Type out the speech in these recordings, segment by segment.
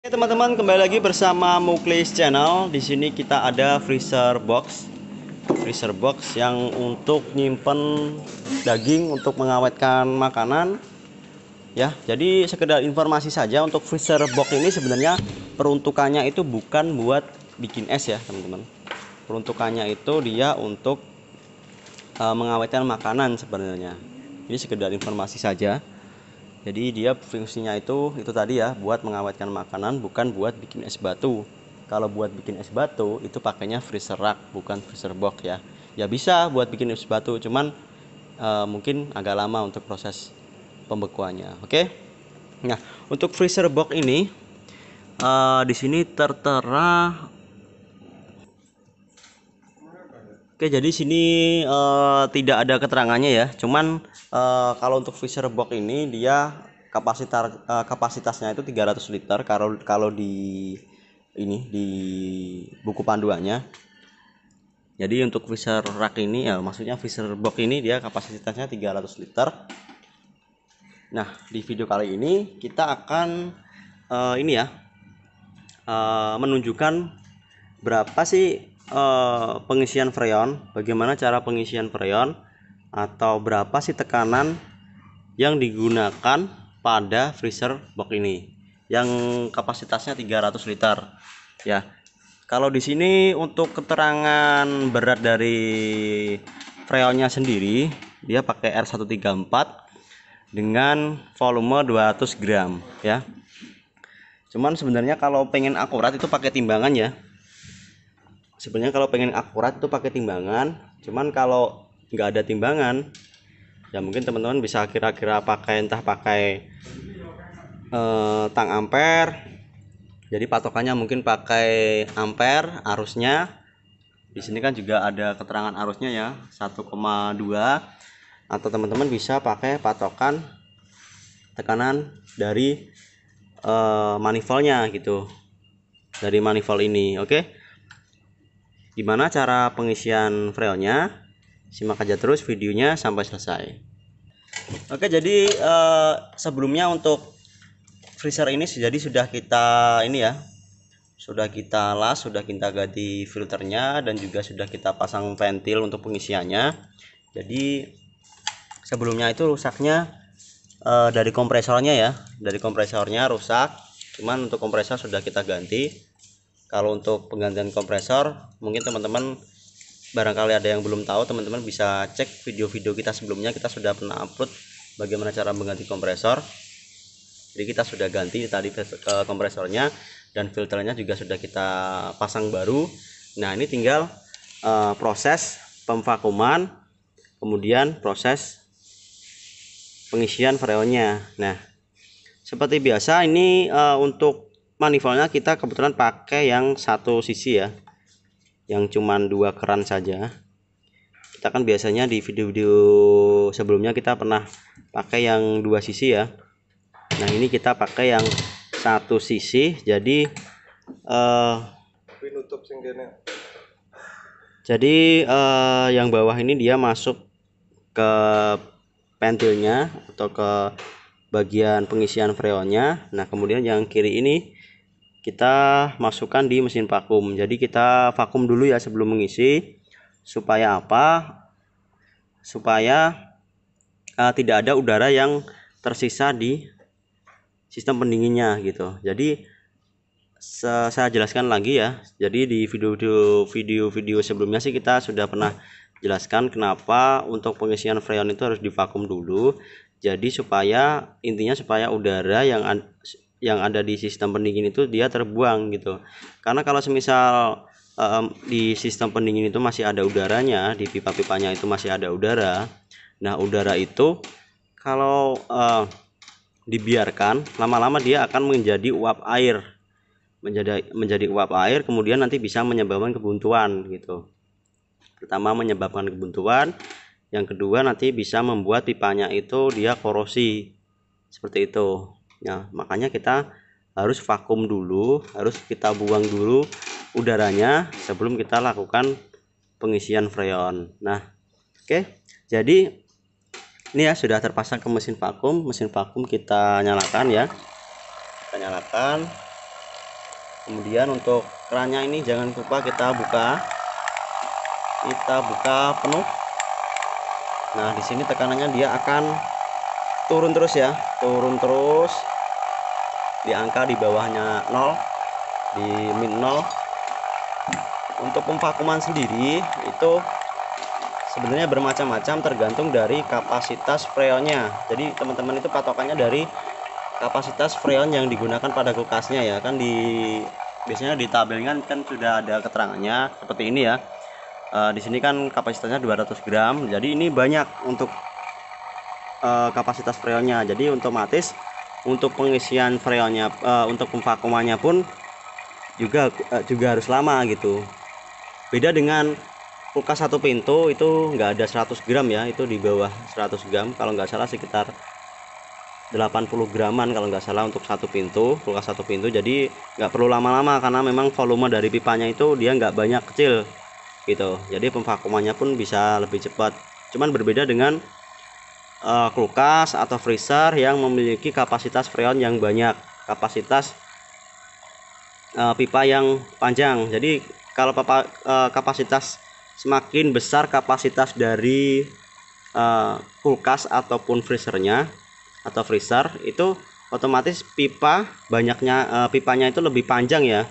Oke teman-teman kembali lagi bersama Muklis Channel. Di sini kita ada freezer box, freezer box yang untuk nyimpen daging untuk mengawetkan makanan. Ya, jadi sekedar informasi saja untuk freezer box ini sebenarnya peruntukannya itu bukan buat bikin es ya teman-teman. Peruntukannya itu dia untuk uh, mengawetkan makanan sebenarnya. Ini sekedar informasi saja. Jadi dia fungsinya itu itu tadi ya buat mengawetkan makanan bukan buat bikin es batu. Kalau buat bikin es batu itu pakainya freezer rack bukan freezer box ya. Ya bisa buat bikin es batu cuman e, mungkin agak lama untuk proses pembekuannya. Oke. Nah, untuk freezer box ini e, di sini tertera Oke, jadi sini uh, tidak ada keterangannya ya. Cuman uh, kalau untuk Fisher box ini dia kapasitas uh, eh, kapasitasnya itu 300 liter kalau kalau di ini di buku panduannya. Jadi untuk Fisher Rack ini ya maksudnya Fisher box ini dia kapasitasnya 300 liter. Nah, di video kali ini kita akan uh, ini ya uh, menunjukkan berapa sih Eh, pengisian freon bagaimana cara pengisian freon atau berapa sih tekanan yang digunakan pada freezer box ini yang kapasitasnya 300 liter ya kalau di sini untuk keterangan berat dari freonnya sendiri dia pakai R134 dengan volume 200 gram ya cuman sebenarnya kalau pengen akurat itu pakai timbangan ya sebenarnya kalau pengen akurat tuh pakai timbangan cuman kalau nggak ada timbangan ya mungkin teman-teman bisa kira-kira pakai entah pakai eh, tang ampere jadi patokannya mungkin pakai ampere arusnya di sini kan juga ada keterangan arusnya ya 1,2 atau teman-teman bisa pakai patokan tekanan dari eh, manifoldnya gitu dari manifold ini oke okay? Gimana cara pengisian freonnya Simak aja terus videonya sampai selesai. Oke, jadi eh, sebelumnya untuk freezer ini jadi sudah kita ini ya. Sudah kita las, sudah kita ganti filternya dan juga sudah kita pasang ventil untuk pengisiannya. Jadi sebelumnya itu rusaknya eh, dari kompresornya ya. Dari kompresornya rusak. Cuman untuk kompresor sudah kita ganti kalau untuk penggantian kompresor mungkin teman-teman barangkali ada yang belum tahu teman-teman bisa cek video-video kita sebelumnya kita sudah pernah upload bagaimana cara mengganti kompresor jadi kita sudah ganti tadi kompresornya dan filternya juga sudah kita pasang baru nah ini tinggal uh, proses pemvakuman kemudian proses pengisian freonnya nah seperti biasa ini uh, untuk manifoldnya kita kebetulan pakai yang satu sisi ya yang cuman dua keran saja kita kan biasanya di video-video sebelumnya kita pernah pakai yang dua sisi ya nah ini kita pakai yang satu sisi jadi uh, jadi uh, yang bawah ini dia masuk ke pentilnya atau ke bagian pengisian freonnya nah kemudian yang kiri ini kita masukkan di mesin vakum jadi kita vakum dulu ya sebelum mengisi supaya apa supaya uh, tidak ada udara yang tersisa di sistem pendinginnya gitu jadi saya jelaskan lagi ya jadi di video-video video-video sebelumnya sih kita sudah pernah jelaskan kenapa untuk pengisian freon itu harus divakum dulu jadi supaya intinya supaya udara yang yang ada di sistem pendingin itu dia terbuang gitu karena kalau semisal um, di sistem pendingin itu masih ada udaranya di pipa-pipanya itu masih ada udara nah udara itu kalau uh, dibiarkan lama-lama dia akan menjadi uap air menjadi menjadi uap air kemudian nanti bisa menyebabkan kebuntuan gitu pertama menyebabkan kebuntuan yang kedua nanti bisa membuat pipanya itu dia korosi seperti itu ya makanya kita harus vakum dulu harus kita buang dulu udaranya sebelum kita lakukan pengisian freon nah oke okay. jadi ini ya sudah terpasang ke mesin vakum mesin vakum kita nyalakan ya kita nyalakan kemudian untuk kerannya ini jangan lupa kita buka kita buka penuh nah di sini tekanannya dia akan turun terus ya turun terus di angka di bawahnya 0 di min 0 untuk pemvakuman sendiri itu sebenarnya bermacam-macam tergantung dari kapasitas freonnya jadi teman-teman itu patokannya dari kapasitas freon yang digunakan pada kulkasnya ya kan di biasanya di tabelnya kan sudah ada keterangannya seperti ini ya e, di sini kan kapasitasnya 200 gram jadi ini banyak untuk e, kapasitas freonnya jadi otomatis untuk pengisian freonnya uh, untuk pemvakumannya pun juga uh, juga harus lama gitu beda dengan kulkas satu pintu itu nggak ada 100 gram ya itu di bawah 100 gram kalau nggak salah sekitar 80 graman kalau nggak salah untuk satu pintu kulkas satu pintu jadi nggak perlu lama-lama karena memang volume dari pipanya itu dia nggak banyak kecil gitu jadi pemvakumannya pun bisa lebih cepat cuman berbeda dengan uh, kulkas atau freezer yang memiliki kapasitas freon yang banyak kapasitas uh, pipa yang panjang jadi kalau papa, uh, kapasitas semakin besar kapasitas dari uh, kulkas ataupun freezernya atau freezer itu otomatis pipa banyaknya uh, pipanya itu lebih panjang ya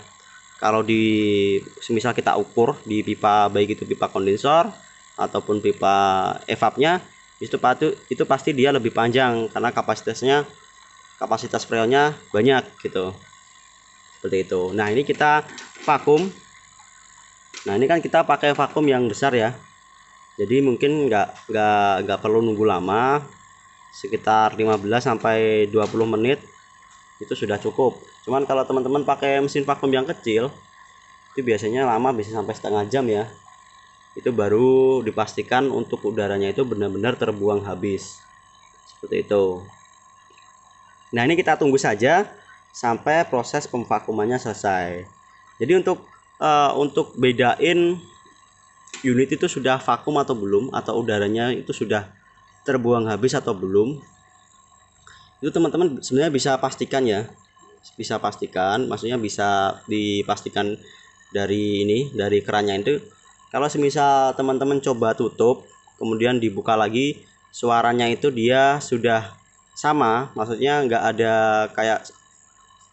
kalau di semisal kita ukur di pipa baik itu pipa kondensor ataupun pipa evapnya itu patu itu pasti dia lebih panjang karena kapasitasnya kapasitas freonnya banyak gitu seperti itu nah ini kita vakum nah ini kan kita pakai vakum yang besar ya jadi mungkin nggak nggak nggak perlu nunggu lama sekitar 15 sampai 20 menit itu sudah cukup cuman kalau teman-teman pakai mesin vakum yang kecil itu biasanya lama bisa sampai setengah jam ya itu baru dipastikan untuk udaranya itu benar-benar terbuang habis seperti itu nah ini kita tunggu saja sampai proses pemvakumannya selesai jadi untuk uh, untuk bedain unit itu sudah vakum atau belum atau udaranya itu sudah terbuang habis atau belum itu teman-teman sebenarnya bisa pastikan ya bisa pastikan maksudnya bisa dipastikan dari ini dari kerannya itu kalau semisal teman-teman coba tutup kemudian dibuka lagi suaranya itu dia sudah sama maksudnya nggak ada kayak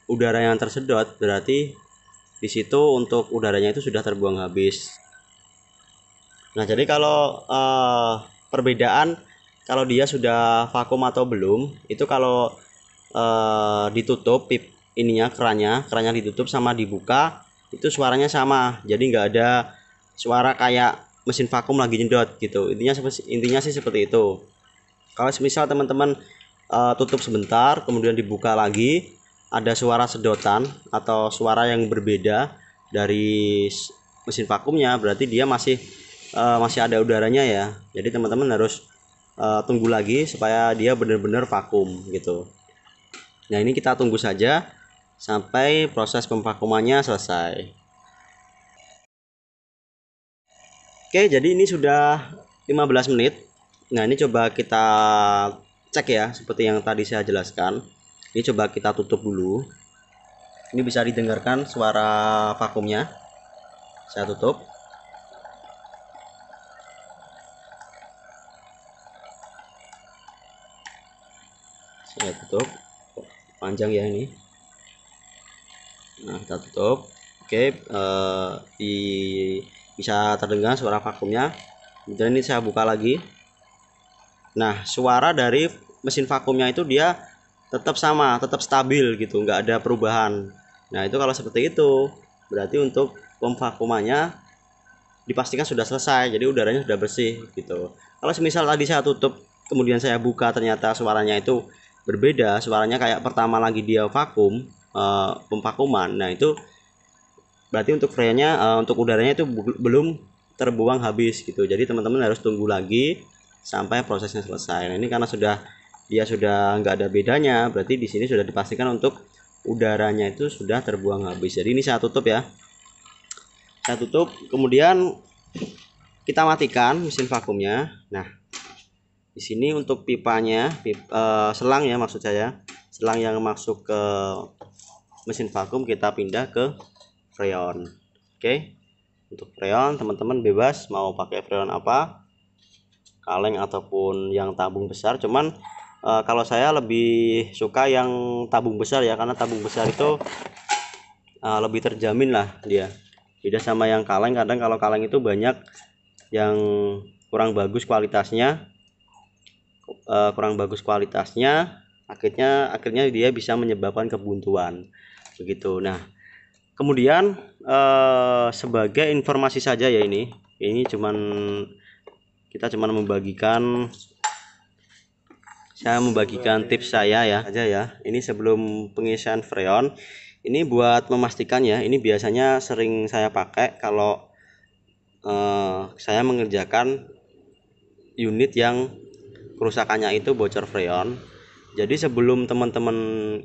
udara yang tersedot berarti di situ untuk udaranya itu sudah terbuang habis nah jadi kalau eh, perbedaan kalau dia sudah vakum atau belum itu kalau eh, ditutup pip ininya kerannya kerannya ditutup sama dibuka itu suaranya sama jadi nggak ada suara kayak mesin vakum lagi nyedot gitu intinya intinya sih seperti itu kalau misal teman-teman uh, tutup sebentar kemudian dibuka lagi ada suara sedotan atau suara yang berbeda dari mesin vakumnya berarti dia masih uh, masih ada udaranya ya jadi teman-teman harus uh, tunggu lagi supaya dia benar-benar vakum gitu nah ini kita tunggu saja sampai proses pemvakumannya selesai Oke, jadi ini sudah 15 menit. Nah, ini coba kita cek ya, seperti yang tadi saya jelaskan. Ini coba kita tutup dulu. Ini bisa didengarkan suara vakumnya. Saya tutup. Saya tutup. Panjang ya ini. Nah, kita tutup. Oke, uh, di bisa terdengar suara vakumnya dan ini saya buka lagi nah suara dari mesin vakumnya itu dia tetap sama tetap stabil gitu nggak ada perubahan nah itu kalau seperti itu berarti untuk pemvakumannya dipastikan sudah selesai jadi udaranya sudah bersih gitu kalau semisal tadi saya tutup kemudian saya buka ternyata suaranya itu berbeda suaranya kayak pertama lagi dia vakum e, eh, pemvakuman nah itu berarti untuk freonnya uh, eh, untuk udaranya itu belum terbuang habis gitu jadi teman-teman harus tunggu lagi sampai prosesnya selesai nah, ini karena sudah dia sudah nggak ada bedanya berarti di sini sudah dipastikan untuk udaranya itu sudah terbuang habis jadi ini saya tutup ya saya tutup kemudian kita matikan mesin vakumnya nah di sini untuk pipanya pip, uh, selang ya maksud saya selang yang masuk ke mesin vakum kita pindah ke freon oke okay? untuk freon teman-teman bebas mau pakai freon apa kaleng ataupun yang tabung besar cuman e, kalau saya lebih suka yang tabung besar ya karena tabung besar itu e, lebih terjamin lah dia beda sama yang kaleng kadang kalau kaleng itu banyak yang kurang bagus kualitasnya e, kurang bagus kualitasnya akhirnya akhirnya dia bisa menyebabkan kebuntuan begitu nah kemudian eh, sebagai informasi saja ya ini ini cuman kita cuman membagikan saya membagikan tips saya ya aja ya ini sebelum pengisian freon ini buat memastikan ya ini biasanya sering saya pakai kalau eh, saya mengerjakan unit yang kerusakannya itu bocor freon jadi sebelum teman-teman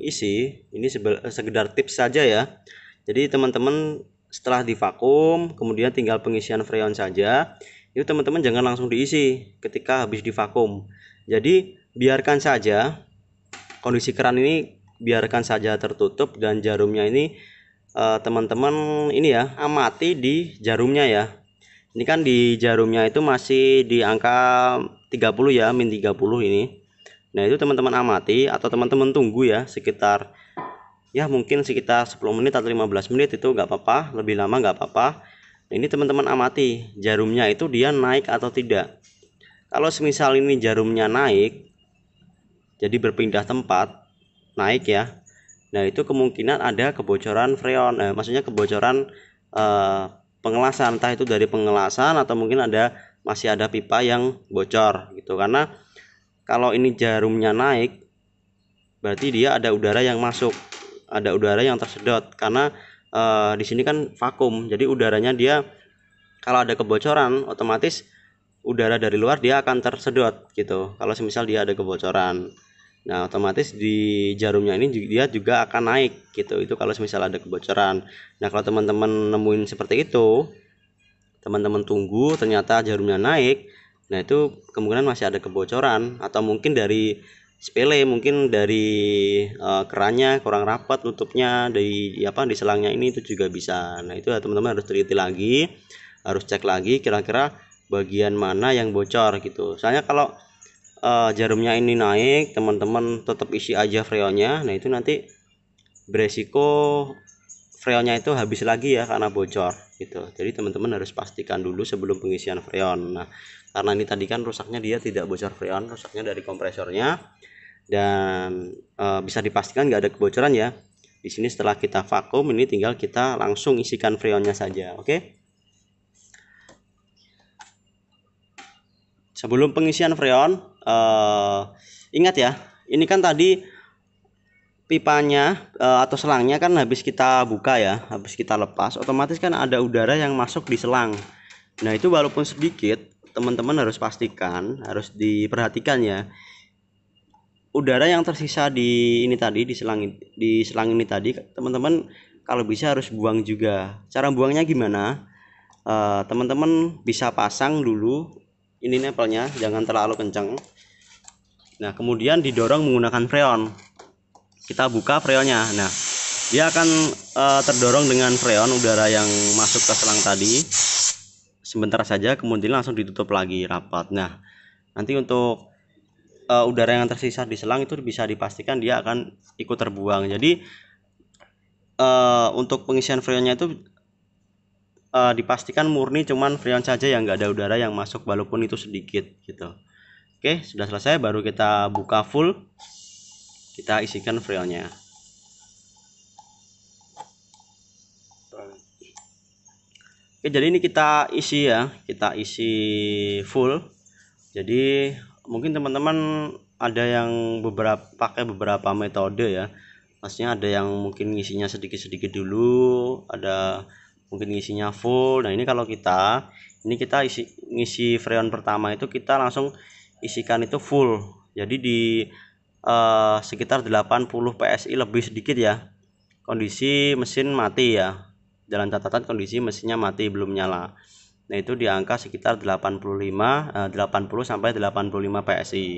isi ini eh, sekedar tips saja ya jadi teman-teman setelah divakum kemudian tinggal pengisian freon saja itu teman-teman jangan langsung diisi ketika habis divakum jadi biarkan saja kondisi keran ini biarkan saja tertutup dan jarumnya ini eh, teman-teman eh, ini ya amati di jarumnya ya ini kan di jarumnya itu masih di angka 30 ya min 30 ini nah itu teman-teman amati atau teman-teman tunggu ya sekitar ya mungkin sekitar 10 menit atau 15 menit itu nggak apa-apa lebih lama nggak apa-apa nah, ini teman-teman amati jarumnya itu dia naik atau tidak kalau semisal ini jarumnya naik jadi berpindah tempat naik ya nah itu kemungkinan ada kebocoran freon eh, maksudnya kebocoran eh, pengelasan entah itu dari pengelasan atau mungkin ada masih ada pipa yang bocor gitu karena kalau ini jarumnya naik berarti dia ada udara yang masuk ada udara yang tersedot karena uh, di sini kan vakum jadi udaranya dia kalau ada kebocoran otomatis udara dari luar dia akan tersedot gitu kalau semisal dia ada kebocoran nah otomatis di jarumnya ini dia juga akan naik gitu itu kalau semisal ada kebocoran nah kalau teman-teman nemuin seperti itu teman-teman tunggu ternyata jarumnya naik nah itu kemungkinan masih ada kebocoran atau mungkin dari sepele mungkin dari uh, kerannya kurang rapat nutupnya dari apa di selangnya ini itu juga bisa nah itu ya teman-teman harus teliti lagi harus cek lagi kira-kira bagian mana yang bocor gitu soalnya kalau uh, jarumnya ini naik teman-teman tetap isi aja freonnya nah itu nanti beresiko freonnya itu habis lagi ya karena bocor gitu jadi teman-teman harus pastikan dulu sebelum pengisian freon nah karena ini tadi kan rusaknya dia tidak bocor freon rusaknya dari kompresornya dan e, bisa dipastikan nggak ada kebocoran ya di sini setelah kita vakum ini tinggal kita langsung isikan freonnya saja oke okay? sebelum pengisian freon e, ingat ya ini kan tadi pipanya e, atau selangnya kan habis kita buka ya habis kita lepas otomatis kan ada udara yang masuk di selang nah itu walaupun sedikit teman-teman harus pastikan harus diperhatikan ya udara yang tersisa di ini tadi di selang di selang ini tadi teman-teman kalau bisa harus buang juga cara buangnya gimana eh, teman-teman uh, bisa pasang dulu ini nempelnya jangan terlalu kencang nah kemudian didorong menggunakan freon kita buka freonnya nah dia akan uh, terdorong dengan freon udara yang masuk ke selang tadi sebentar saja kemudian langsung ditutup lagi rapat nah nanti untuk uh, udara yang tersisa di selang itu bisa dipastikan dia akan ikut terbuang. Jadi uh, untuk pengisian freonnya itu uh, dipastikan murni cuman freon saja yang nggak ada udara yang masuk walaupun itu sedikit gitu. Oke, sudah selesai baru kita buka full. Kita isikan freonnya. Oke, jadi ini kita isi ya, kita isi full. Jadi mungkin teman-teman ada yang beberapa pakai beberapa metode ya maksudnya ada yang mungkin ngisinya sedikit-sedikit dulu ada mungkin ngisinya full nah ini kalau kita ini kita isi ngisi freon pertama itu kita langsung isikan itu full jadi di eh, sekitar 80 PSI lebih sedikit ya kondisi mesin mati ya dalam catatan kondisi mesinnya mati belum nyala Nah, itu di angka sekitar 85 80 eh, sampai 85 PSI.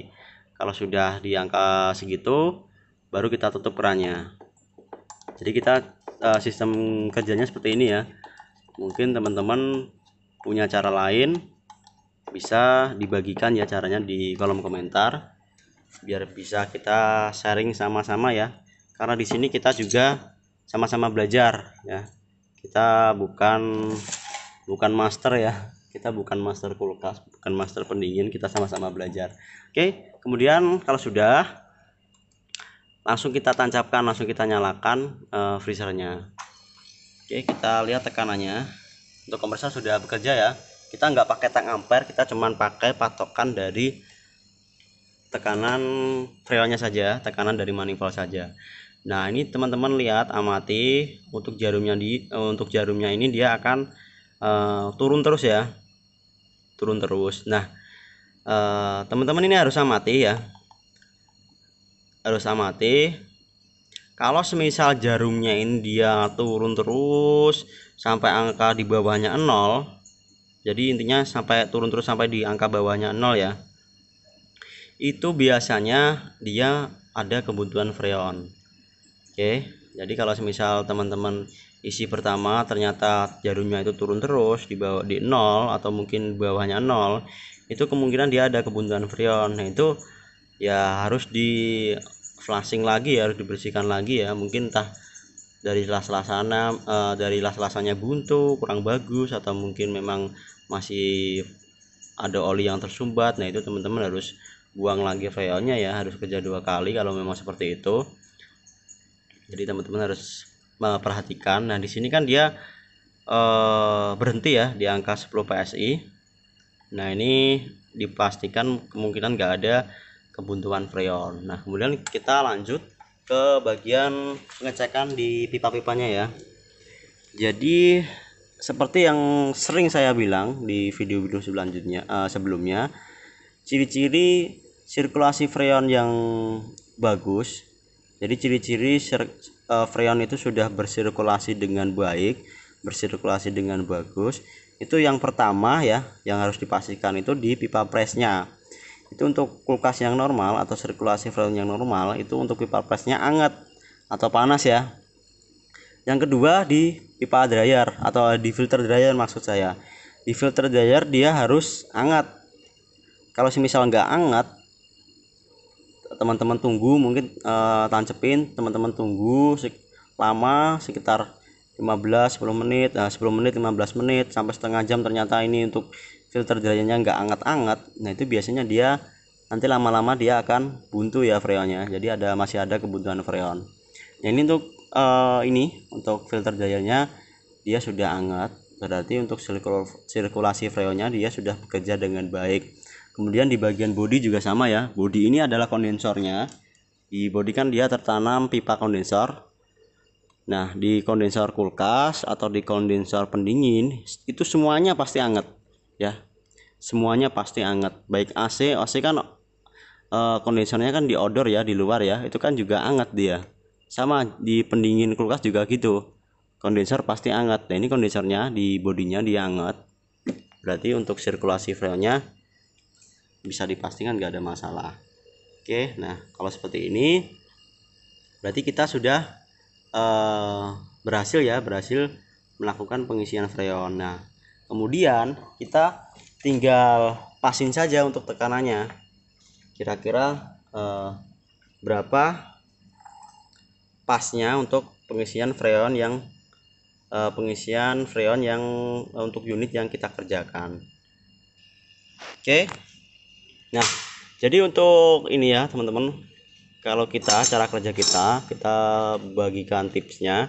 Kalau sudah di angka segitu baru kita tutup kerannya. Jadi kita eh, sistem kerjanya seperti ini ya. Mungkin teman-teman punya cara lain bisa dibagikan ya caranya di kolom komentar biar bisa kita sharing sama-sama ya. Karena di sini kita juga sama-sama belajar ya. Kita bukan bukan master ya kita bukan master kulkas bukan master pendingin kita sama-sama belajar oke kemudian kalau sudah langsung kita tancapkan langsung kita nyalakan uh, freezernya oke kita lihat tekanannya untuk kompresor sudah bekerja ya kita nggak pakai tang ampere kita cuman pakai patokan dari tekanan freonnya saja tekanan dari manifold saja nah ini teman-teman lihat amati untuk jarumnya di eh, untuk jarumnya ini dia akan uh, turun terus ya turun terus nah eh, teman-teman uh, ini harus amati ya harus amati kalau semisal jarumnya ini dia turun terus sampai angka di bawahnya 0 jadi intinya sampai turun terus sampai di angka bawahnya 0 ya itu biasanya dia ada kebutuhan freon oke jadi kalau semisal teman-teman isi pertama ternyata jarumnya itu turun terus di bawah di nol atau mungkin bawahnya nol itu kemungkinan dia ada kebuntuan freon nah itu ya harus di flashing lagi ya harus dibersihkan lagi ya mungkin entah dari las-las sana uh, eh, dari las-lasannya buntu kurang bagus atau mungkin memang masih ada oli yang tersumbat nah itu teman-teman harus buang lagi freonnya ya harus kerja dua kali kalau memang seperti itu jadi teman-teman harus perhatikan nah di sini kan dia eh, berhenti ya di angka 10 PSI nah ini dipastikan kemungkinan nggak ada kebuntuan freon nah kemudian kita lanjut ke bagian pengecekan di pipa-pipanya ya jadi seperti yang sering saya bilang di video-video selanjutnya uh, sebelumnya ciri-ciri sirkulasi freon yang bagus jadi ciri-ciri uh, freon itu sudah bersirkulasi dengan baik bersirkulasi dengan bagus itu yang pertama ya yang harus dipastikan itu di pipa pressnya. itu untuk kulkas yang normal atau sirkulasi freon yang normal itu untuk pipa pressnya anget atau panas ya yang kedua di pipa dryer atau di filter dryer maksud saya di filter dryer dia harus anget kalau semisal nggak anget teman-teman tunggu mungkin uh, tancepin teman-teman tunggu sek lama sekitar 15 10 menit nah, 10 menit 15 menit sampai setengah jam ternyata ini untuk filter derajatnya nggak anget-anget nah itu biasanya dia nanti lama-lama dia akan buntu ya freonnya jadi ada masih ada kebutuhan freon nah, ini untuk uh, ini untuk filter derajatnya dia sudah anget berarti untuk sirkulasi freonnya dia sudah bekerja dengan baik kemudian di bagian body juga sama ya body ini adalah kondensornya di body kan dia tertanam pipa kondensor nah di kondensor kulkas atau di kondensor pendingin itu semuanya pasti anget ya semuanya pasti anget baik AC AC kan e, kondensornya kan di outdoor ya di luar ya itu kan juga anget dia sama di pendingin kulkas juga gitu kondensor pasti anget nah ini kondensornya di bodinya dia anget berarti untuk sirkulasi freonnya bisa dipastikan nggak ada masalah oke nah kalau seperti ini berarti kita sudah uh, berhasil ya berhasil melakukan pengisian freon nah kemudian kita tinggal pasin saja untuk tekanannya kira-kira uh, berapa pasnya untuk pengisian freon yang uh, pengisian freon yang uh, untuk unit yang kita kerjakan. Oke. Okay nah jadi untuk ini ya teman-teman kalau kita cara kerja kita kita bagikan tipsnya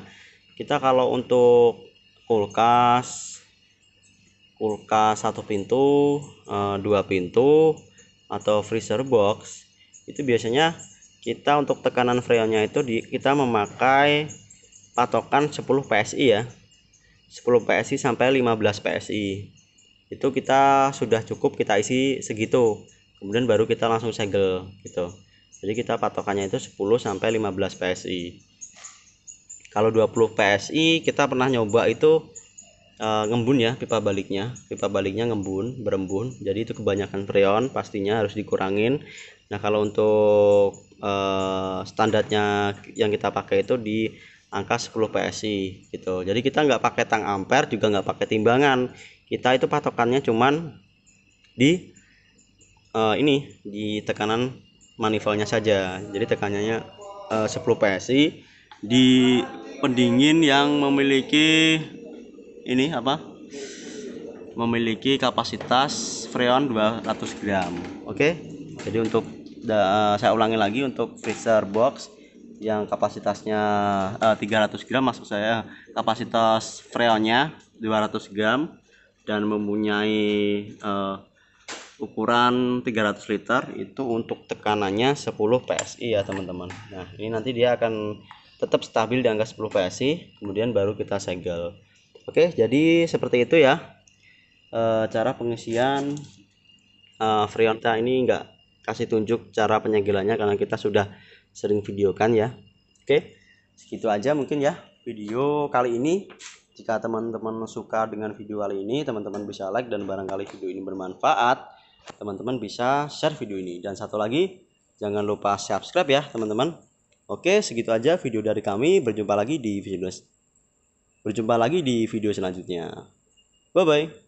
kita kalau untuk kulkas kulkas satu pintu eh, dua pintu atau freezer box itu biasanya kita untuk tekanan freonnya itu di, kita memakai patokan 10 PSI ya 10 PSI sampai 15 PSI itu kita sudah cukup kita isi segitu kemudian baru kita langsung segel gitu jadi kita patokannya itu 10 sampai 15 PSI kalau 20 PSI kita pernah nyoba itu e, ngembun ya pipa baliknya pipa baliknya ngembun berembun jadi itu kebanyakan freon pastinya harus dikurangin nah kalau untuk e, standarnya yang kita pakai itu di angka 10 PSI gitu jadi kita nggak pakai tang ampere juga nggak pakai timbangan kita itu patokannya cuman di uh, ini di tekanan manifoldnya saja jadi tekanannya uh, 10 psi di pendingin yang memiliki ini apa memiliki kapasitas freon 200 gram oke okay? jadi untuk da, eh, saya ulangi lagi untuk freezer box yang kapasitasnya uh, eh, 300 gram maksud saya kapasitas freonnya 200 gram dan mempunyai uh, ukuran 300 liter itu untuk tekanannya 10 PSI ya teman-teman nah ini nanti dia akan tetap stabil di angka 10 PSI kemudian baru kita segel oke jadi seperti itu ya e, cara pengisian e, freon ini enggak kasih tunjuk cara penyegelannya karena kita sudah sering videokan ya oke segitu aja mungkin ya video kali ini jika teman-teman suka dengan video kali ini, teman-teman bisa like dan barangkali video ini bermanfaat, teman-teman bisa share video ini dan satu lagi jangan lupa subscribe ya teman-teman oke segitu aja video dari kami berjumpa lagi di video berjumpa lagi di video selanjutnya bye bye